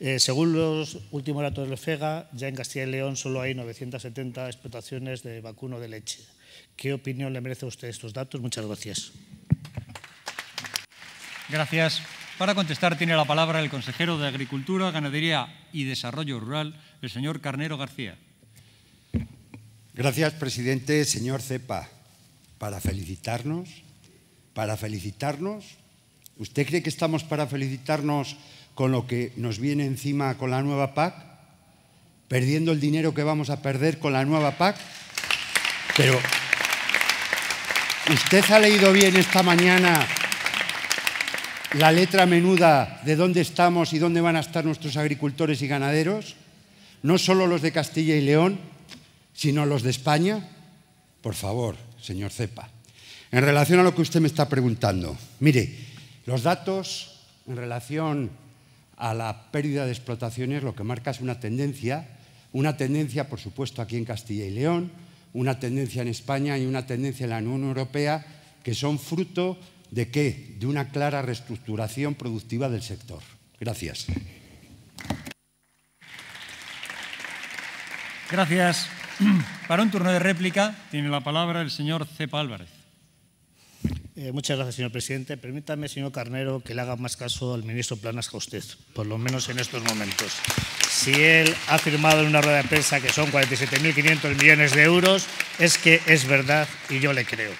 Eh, según los últimos datos del FEGA, ya en Castilla y León solo hay 970 explotaciones de vacuno de leche. ¿Qué opinión le merece a usted estos datos? Muchas gracias. Gracias. Para contestar tiene la palabra el consejero de Agricultura, Ganadería y Desarrollo Rural, el señor Carnero García. Gracias, presidente. Señor Cepa, para felicitarnos, para felicitarnos, ¿usted cree que estamos para felicitarnos con lo que nos viene encima con la nueva PAC, perdiendo el dinero que vamos a perder con la nueva PAC. Pero usted ha leído bien esta mañana la letra menuda de dónde estamos y dónde van a estar nuestros agricultores y ganaderos, no solo los de Castilla y León, sino los de España. Por favor, señor Cepa. En relación a lo que usted me está preguntando, mire, los datos en relación a la pérdida de explotaciones lo que marca es una tendencia, una tendencia por supuesto aquí en Castilla y León, una tendencia en España y una tendencia en la Unión Europea que son fruto de qué? De una clara reestructuración productiva del sector. Gracias. Gracias. Para un turno de réplica tiene la palabra el señor Cepa Álvarez. Eh, muchas gracias, señor presidente. Permítame, señor Carnero, que le haga más caso al ministro Planas que a usted, por lo menos en estos momentos. Si él ha afirmado en una rueda de prensa que son 47.500 millones de euros, es que es verdad y yo le creo.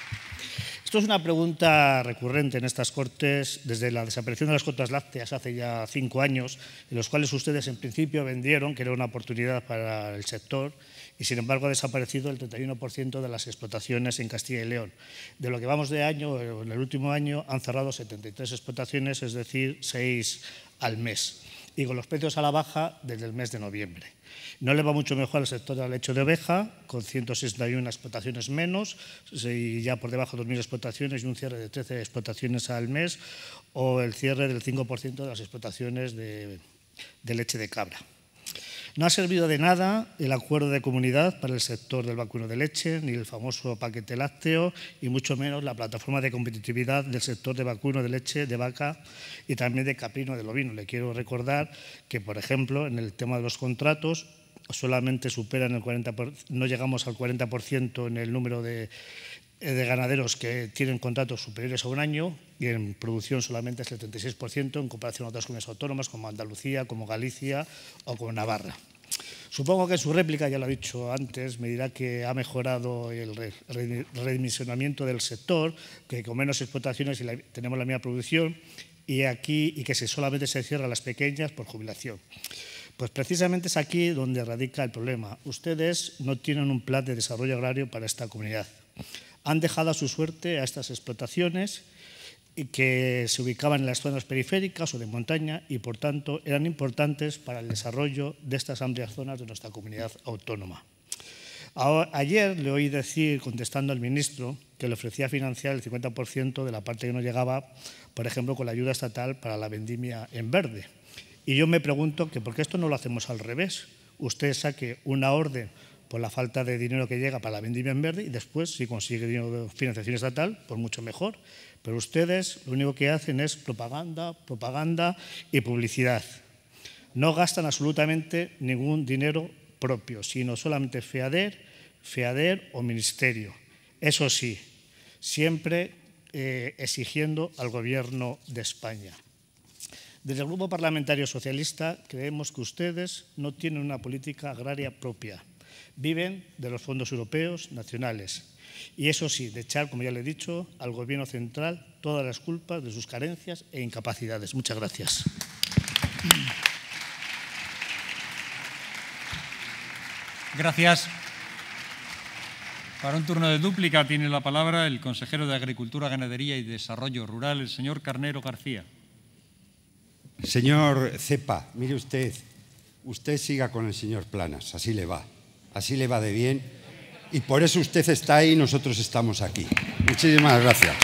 Esto es una pregunta recurrente en estas Cortes desde la desaparición de las cuotas lácteas hace ya cinco años, en los cuales ustedes en principio vendieron que era una oportunidad para el sector y sin embargo ha desaparecido el 31% de las explotaciones en Castilla y León. De lo que vamos de año, en el último año han cerrado 73 explotaciones, es decir, 6 al mes y con los precios a la baja desde el mes de noviembre. No le va mucho mejor al sector de la leche de oveja, con 161 explotaciones menos, y ya por debajo de 2.000 explotaciones y un cierre de 13 explotaciones al mes, o el cierre del 5% de las explotaciones de leche de cabra. No ha servido de nada el acuerdo de comunidad para el sector del vacuno de leche, ni el famoso paquete lácteo, y mucho menos la plataforma de competitividad del sector de vacuno de leche, de vaca y también de caprino de ovino. Le quiero recordar que, por ejemplo, en el tema de los contratos, solamente superan el 40%, no llegamos al 40% en el número de eh, de ganaderos que tienen contratos superiores a un año y en producción solamente es el 76% en comparación a otras comunidades autónomas como Andalucía, como Galicia o como Navarra. Supongo que su réplica, ya lo ha dicho antes, me dirá que ha mejorado el redimensionamiento del sector, que con menos explotaciones tenemos la misma producción y, aquí, y que se solamente se cierran las pequeñas por jubilación. Pues precisamente es aquí donde radica el problema. Ustedes no tienen un plan de desarrollo agrario para esta comunidad han dejado a su suerte a estas explotaciones que se ubicaban en las zonas periféricas o de montaña y, por tanto, eran importantes para el desarrollo de estas amplias zonas de nuestra comunidad autónoma. Ayer le oí decir, contestando al ministro, que le ofrecía financiar el 50% de la parte que no llegaba, por ejemplo, con la ayuda estatal para la vendimia en verde. Y yo me pregunto que por qué esto no lo hacemos al revés. Usted saque una orden por la falta de dinero que llega para la vendimia en verde y después, si consigue dinero de financiación estatal, pues mucho mejor. Pero ustedes lo único que hacen es propaganda, propaganda y publicidad. No gastan absolutamente ningún dinero propio, sino solamente FEADER, FEADER o ministerio. Eso sí, siempre eh, exigiendo al Gobierno de España. Desde el Grupo Parlamentario Socialista creemos que ustedes no tienen una política agraria propia Viven de los fondos europeos, nacionales. Y eso sí, de echar, como ya le he dicho, al Gobierno central todas las culpas de sus carencias e incapacidades. Muchas gracias. Gracias. Para un turno de dúplica tiene la palabra el consejero de Agricultura, Ganadería y Desarrollo Rural, el señor Carnero García. Señor Cepa, mire usted, usted siga con el señor Planas, así le va. Así le va de bien. Y por eso usted está ahí y nosotros estamos aquí. Muchísimas gracias.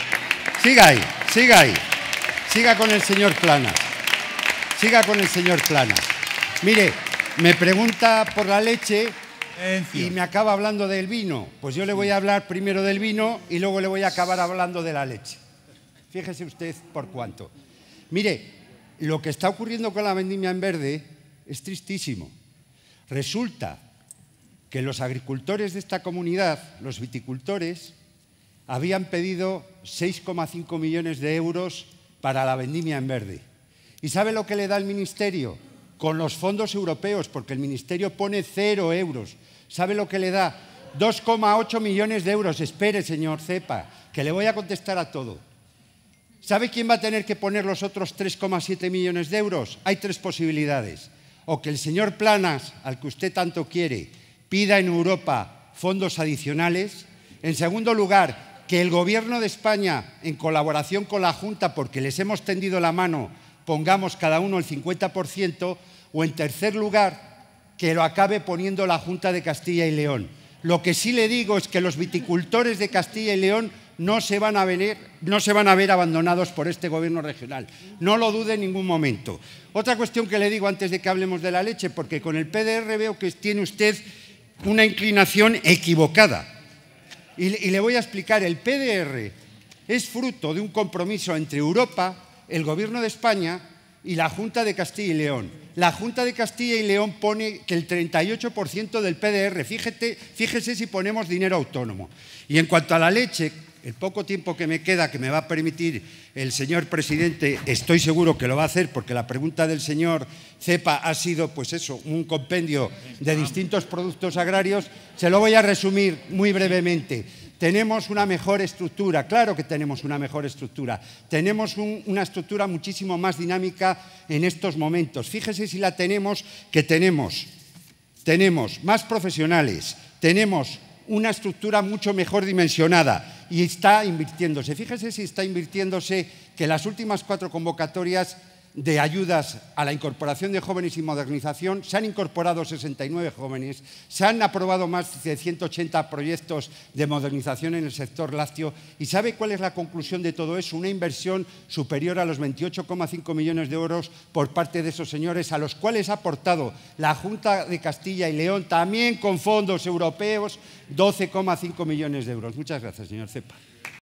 Siga ahí, siga ahí. Siga con el señor Planas. Siga con el señor Planas. Mire, me pregunta por la leche y me acaba hablando del vino. Pues yo le voy a hablar primero del vino y luego le voy a acabar hablando de la leche. Fíjese usted por cuánto. Mire, lo que está ocurriendo con la vendimia en verde es tristísimo. Resulta que los agricultores de esta comunidad, los viticultores, habían pedido 6,5 millones de euros para la vendimia en verde. ¿Y sabe lo que le da el Ministerio? Con los fondos europeos, porque el Ministerio pone cero euros. ¿Sabe lo que le da? 2,8 millones de euros. Espere, señor Cepa, que le voy a contestar a todo. ¿Sabe quién va a tener que poner los otros 3,7 millones de euros? Hay tres posibilidades. O que el señor Planas, al que usted tanto quiere, pida en Europa fondos adicionales. En segundo lugar, que el Gobierno de España, en colaboración con la Junta, porque les hemos tendido la mano, pongamos cada uno el 50%. O en tercer lugar, que lo acabe poniendo la Junta de Castilla y León. Lo que sí le digo es que los viticultores de Castilla y León no se van a, ver abandonados por este gobierno regional. No lo dude en ningún momento. Otra cuestión que le digo antes de que hablemos de la leche, porque con el PDR veo que tiene usted una inclinación equivocada. Y, le voy a explicar, el PDR es fruto de un compromiso entre Europa, el Gobierno de España y la Junta de Castilla y León. La Junta de Castilla y León pone que el 38% del PDR, fíjese si ponemos dinero autónomo. Y en cuanto a la leche, el poco tiempo que me queda, que me va a permitir el señor presidente, estoy seguro que lo va a hacer porque la pregunta del señor Cepa ha sido, pues eso, un compendio de distintos productos agrarios, se lo voy a resumir muy brevemente. Tenemos una mejor estructura, claro que tenemos una mejor estructura. Tenemos una estructura muchísimo más dinámica en estos momentos. Fíjese si la tenemos, que tenemos. Tenemos más profesionales, tenemos una estructura mucho mejor dimensionada y está invirtiéndose. Fíjese si está invirtiéndose que las últimas cuatro convocatorias de ayudas a la incorporación de jóvenes y modernización. Se han incorporado 69 jóvenes, se han aprobado más de 180 proyectos de modernización en el sector lácteo. ¿Y sabe cuál es la conclusión de todo eso? Una inversión superior a los 28,5 millones de euros por parte de esos señores, a los cuales ha aportado la Junta de Castilla y León, también con fondos europeos, 12,5 millones de euros. Muchas gracias, señor Cepa.